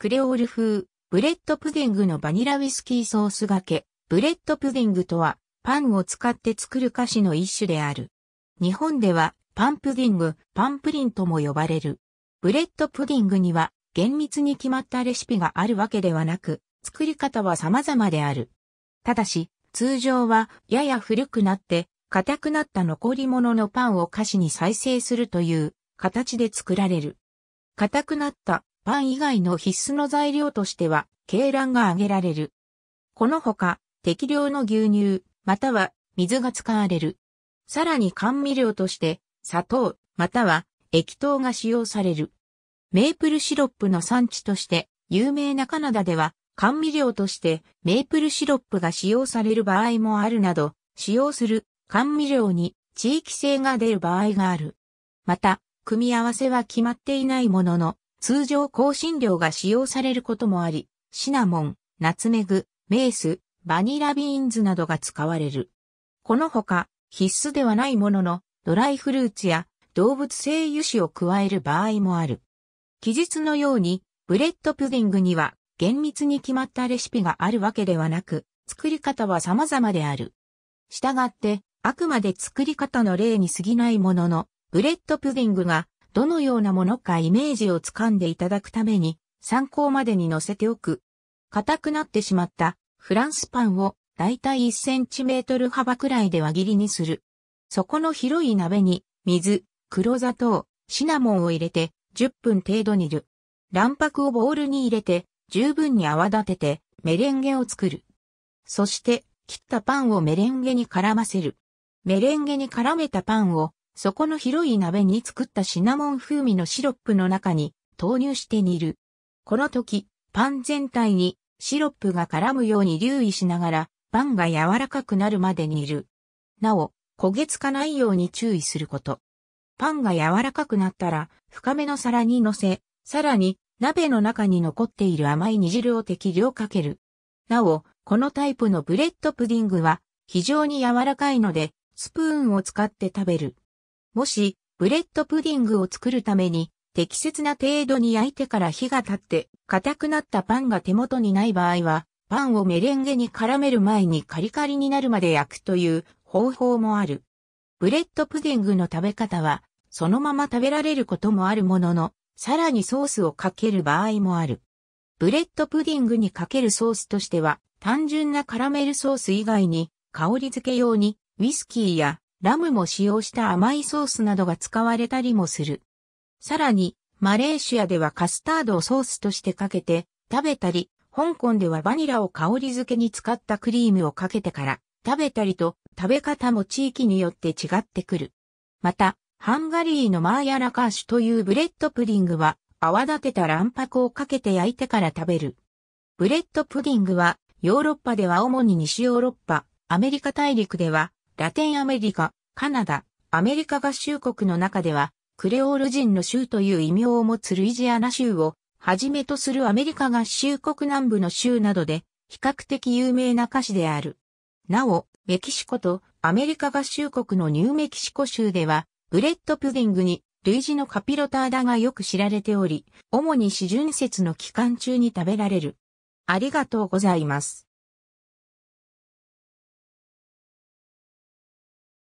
クレオール風、ブレッドプディングのバニラウイスキーソースがけ。ブレッドプディングとは、パンを使って作る菓子の一種である。日本では、パンプディング、パンプリンとも呼ばれる。ブレッドプディングには、厳密に決まったレシピがあるわけではなく、作り方は様々である。ただし、通常は、やや古くなって、硬くなった残り物のパンを菓子に再生するという、形で作られる。硬くなったパン以外の必須の材料としては、鶏卵が挙げられる。このほか、適量の牛乳、または水が使われる。さらに甘味料として、砂糖、または液糖が使用される。メープルシロップの産地として、有名なカナダでは、甘味料としてメープルシロップが使用される場合もあるなど、使用する甘味料に地域性が出る場合がある。また、組み合わせは決まっていないものの、通常香辛料が使用されることもあり、シナモン、ナツメグ、メース、バニラビーンズなどが使われる。このほか、必須ではないものの、ドライフルーツや動物性油脂を加える場合もある。記述のように、ブレッドプディングには厳密に決まったレシピがあるわけではなく、作り方は様々である。したがって、あくまで作り方の例に過ぎないものの、ブレッドプディングがどのようなものかイメージをつかんでいただくために、参考までに乗せておく。硬くなってしまったフランスパンをだいたい1センチメートル幅くらいで輪切りにする。底の広い鍋に水、黒砂糖、シナモンを入れて10分程度煮る。卵白をボウルに入れて十分に泡立ててメレンゲを作る。そして切ったパンをメレンゲに絡ませる。メレンゲに絡めたパンをそこの広い鍋に作ったシナモン風味のシロップの中に投入して煮る。この時、パン全体にシロップが絡むように留意しながら、パンが柔らかくなるまで煮る。なお、焦げつかないように注意すること。パンが柔らかくなったら、深めの皿に乗せ、さらに、鍋の中に残っている甘い煮汁を適量かける。なお、このタイプのブレッドプディングは、非常に柔らかいので、スプーンを使って食べる。もし、ブレッドプディングを作るために、適切な程度に焼いてから火が経って、硬くなったパンが手元にない場合は、パンをメレンゲに絡める前にカリカリになるまで焼くという方法もある。ブレッドプディングの食べ方は、そのまま食べられることもあるものの、さらにソースをかける場合もある。ブレッドプディングにかけるソースとしては、単純なカラメルソース以外に、香り付け用に、ウィスキーやラムも使用した甘いソースなどが使われたりもする。さらに、マレーシアではカスタードをソースとしてかけて食べたり、香港ではバニラを香り付けに使ったクリームをかけてから食べたりと食べ方も地域によって違ってくる。また、ハンガリーのマーヤラカーシュというブレッドプディングは泡立てた卵白をかけて焼いてから食べる。ブレッドプディングはヨーロッパでは主に西ヨーロッパ、アメリカ大陸ではラテンアメリカ、カナダ、アメリカ合衆国の中では、クレオール人の州という異名を持つルイジアナ州を、はじめとするアメリカ合衆国南部の州などで、比較的有名な歌詞である。なお、メキシコとアメリカ合衆国のニューメキシコ州では、ブレッドプディングに類似のカピロターダがよく知られており、主に四巡節の期間中に食べられる。ありがとうございます。